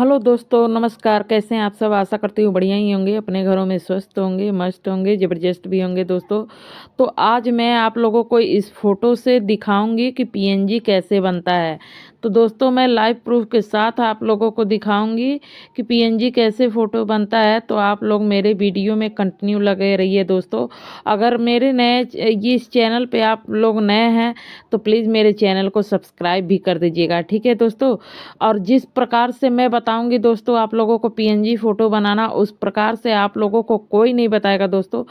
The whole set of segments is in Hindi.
हेलो दोस्तों नमस्कार कैसे हैं आप सब आशा करती हूँ बढ़िया ही होंगे अपने घरों में स्वस्थ होंगे मस्त होंगे ज़बरदस्त भी होंगे दोस्तों तो आज मैं आप लोगों को इस फ़ोटो से दिखाऊंगी कि पीएनजी कैसे बनता है तो दोस्तों मैं लाइव प्रूफ के साथ आप लोगों को दिखाऊंगी कि पीएनजी कैसे फ़ोटो बनता है तो आप लोग मेरे वीडियो में कंटिन्यू लगे रहिए दोस्तों अगर मेरे नए ये इस चैनल पे आप लोग नए हैं तो प्लीज़ मेरे चैनल को सब्सक्राइब भी कर दीजिएगा ठीक है दोस्तों और जिस प्रकार से मैं बताऊँगी दोस्तों आप लोगों को पी फ़ोटो बनाना उस प्रकार से आप लोगों को कोई नहीं बताएगा दोस्तों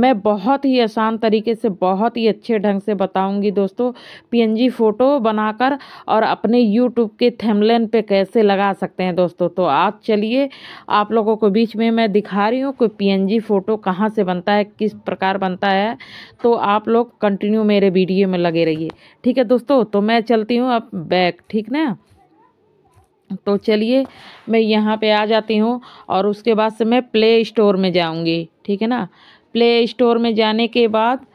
मैं बहुत ही आसान तरीके से बहुत ही अच्छे ढंग से बताऊँगी दोस्तों पी फ़ोटो बनाकर और अपने अपने यूट्यूब के थेमलेन पे कैसे लगा सकते हैं दोस्तों तो आज चलिए आप लोगों को बीच में मैं दिखा रही हूँ कोई पीएनजी फ़ोटो कहाँ से बनता है किस प्रकार बनता है तो आप लोग कंटिन्यू मेरे वीडियो में लगे रहिए ठीक है दोस्तों तो मैं चलती हूँ अब बैक ठीक ना तो चलिए मैं यहाँ पे आ जाती हूँ और उसके बाद से मैं प्ले स्टोर में जाऊँगी ठीक है ना प्ले स्टोर में जाने के बाद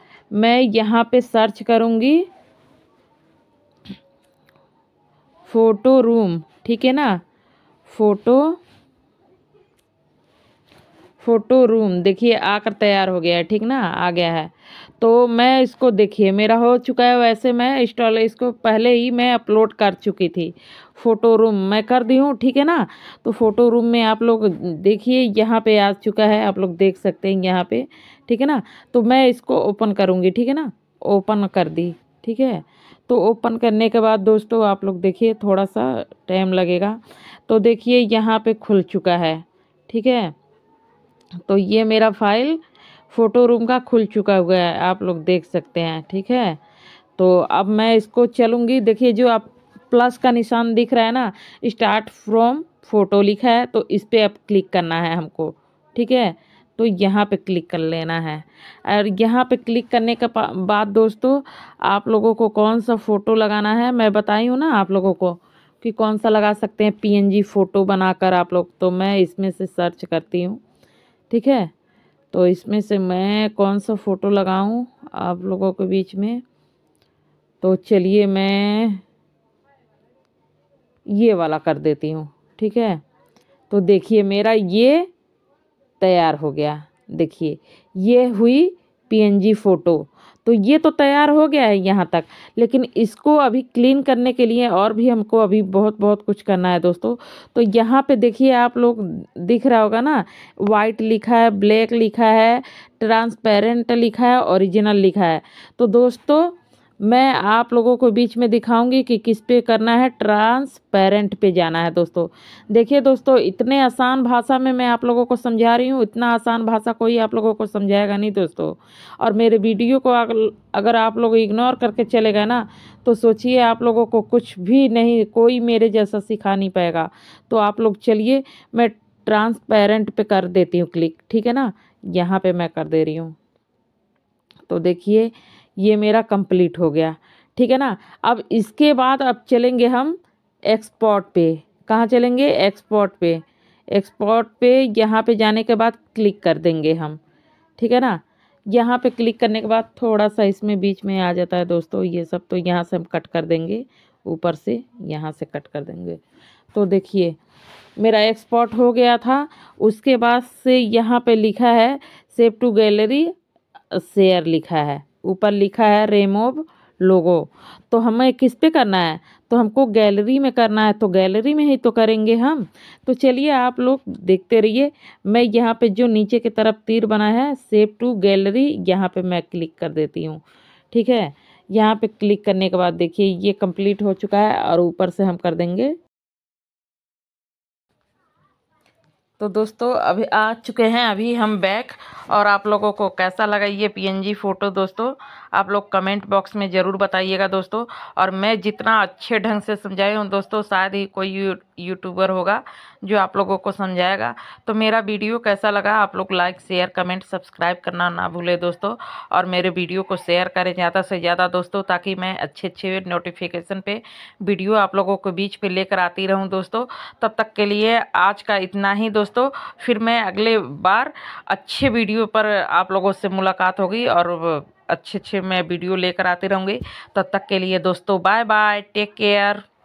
मैं यहाँ पे सर्च करूँगी फोटो रूम ठीक है ना फोटो फोटो रूम देखिए आकर तैयार हो गया है ठीक ना आ गया है तो मैं इसको देखिए मेरा हो चुका है वैसे मैं इंस्टॉल इसको पहले ही मैं अपलोड कर चुकी थी फ़ोटो रूम मैं कर दी हूँ ठीक है ना तो फ़ोटो रूम में आप लोग देखिए यहाँ पे आ चुका है आप लोग देख सकते हैं यहाँ पे ठीक है ना तो मैं इसको ओपन करूँगी ठीक है ना ओपन कर दी ठीक है तो ओपन करने के बाद दोस्तों आप लोग देखिए थोड़ा सा टाइम लगेगा तो देखिए यहाँ पे खुल चुका है ठीक है तो ये मेरा फाइल फ़ोटो रूम का खुल चुका हुआ है आप लोग देख सकते हैं ठीक है तो अब मैं इसको चलूँगी देखिए जो आप प्लस का निशान दिख रहा है ना स्टार्ट फ्रॉम फ़ोटो लिखा है तो इस पर अब क्लिक करना है हमको ठीक है तो यहाँ पे क्लिक कर लेना है और यहाँ पे क्लिक करने के बाद दोस्तों आप लोगों को कौन सा फ़ोटो लगाना है मैं बताई हूँ ना आप लोगों को कि कौन सा लगा सकते हैं पीएनजी फ़ोटो बनाकर आप लोग तो मैं इसमें से सर्च करती हूँ ठीक है तो इसमें से मैं कौन सा फ़ोटो लगाऊँ आप लोगों के बीच में तो चलिए मैं ये वाला कर देती हूँ ठीक है तो देखिए मेरा ये तैयार हो गया देखिए ये हुई पी फ़ोटो तो ये तो तैयार हो गया है यहाँ तक लेकिन इसको अभी क्लीन करने के लिए और भी हमको अभी बहुत बहुत कुछ करना है दोस्तों तो यहाँ पे देखिए आप लोग दिख रहा होगा ना वाइट लिखा है ब्लैक लिखा है ट्रांसपेरेंट लिखा है ओरिजिनल लिखा है तो दोस्तों मैं आप लोगों को बीच में दिखाऊंगी कि किस पे करना है ट्रांसपेरेंट पे जाना है दोस्तों देखिए दोस्तों इतने आसान भाषा में मैं आप लोगों को समझा रही हूँ इतना आसान भाषा कोई आप लोगों को समझाएगा नहीं दोस्तों और मेरे वीडियो को अगर आप लोग इग्नोर करके चले गए ना तो सोचिए आप लोगों को कुछ भी नहीं कोई मेरे जैसा सिखा नहीं पाएगा तो आप लोग चलिए मैं ट्रांसपेरेंट पर कर देती हूँ क्लिक ठीक है ना यहाँ पर मैं कर दे रही हूँ तो देखिए ये मेरा कंप्लीट हो गया ठीक है ना अब इसके बाद अब चलेंगे हम एक्सपोर्ट पे कहाँ चलेंगे एक्सपोर्ट पे एक्सपोर्ट पे यहाँ पे जाने के बाद क्लिक कर देंगे हम ठीक है ना यहाँ पे क्लिक करने के बाद थोड़ा सा इसमें बीच में आ जाता है दोस्तों ये सब तो यहाँ से हम कट कर देंगे ऊपर से यहाँ से कट कर देंगे तो देखिए मेरा एक्सपोर्ट हो गया था उसके बाद से यहाँ पे लिखा है सेव टू गैलरी शेयर लिखा है ऊपर लिखा है रेमोव लोगो तो हमें किस पे करना है तो हमको गैलरी में करना है तो गैलरी में ही तो करेंगे हम तो चलिए आप लोग देखते रहिए मैं यहाँ पे जो नीचे की तरफ तीर बना है सेव टू गैलरी यहाँ पे मैं क्लिक कर देती हूँ ठीक है यहाँ पे क्लिक करने के बाद देखिए ये कंप्लीट हो चुका है और ऊपर से हम कर देंगे तो दोस्तों अभी आ चुके हैं अभी हम बैक और आप लोगों को कैसा लगा ये पीएनजी फ़ोटो दोस्तों आप लोग कमेंट बॉक्स में ज़रूर बताइएगा दोस्तों और मैं जितना अच्छे ढंग से समझाई हूँ दोस्तों शायद ही कोई यू, यूट्यूबर होगा जो आप लोगों को समझाएगा तो मेरा वीडियो कैसा लगा आप लोग लाइक शेयर कमेंट सब्सक्राइब करना ना भूलें दोस्तों और मेरे वीडियो को शेयर करें ज़्यादा से ज़्यादा दोस्तों ताकि मैं अच्छे अच्छे नोटिफिकेशन पर वीडियो आप लोगों को बीच पर लेकर आती रहूँ दोस्तों तब तक के लिए आज का इतना ही दोस्तों दोस्तों फिर मैं अगले बार अच्छे वीडियो पर आप लोगों से मुलाकात होगी और अच्छे अच्छे मैं वीडियो लेकर आती रहूँगी तब तक के लिए दोस्तों बाय बाय टेक केयर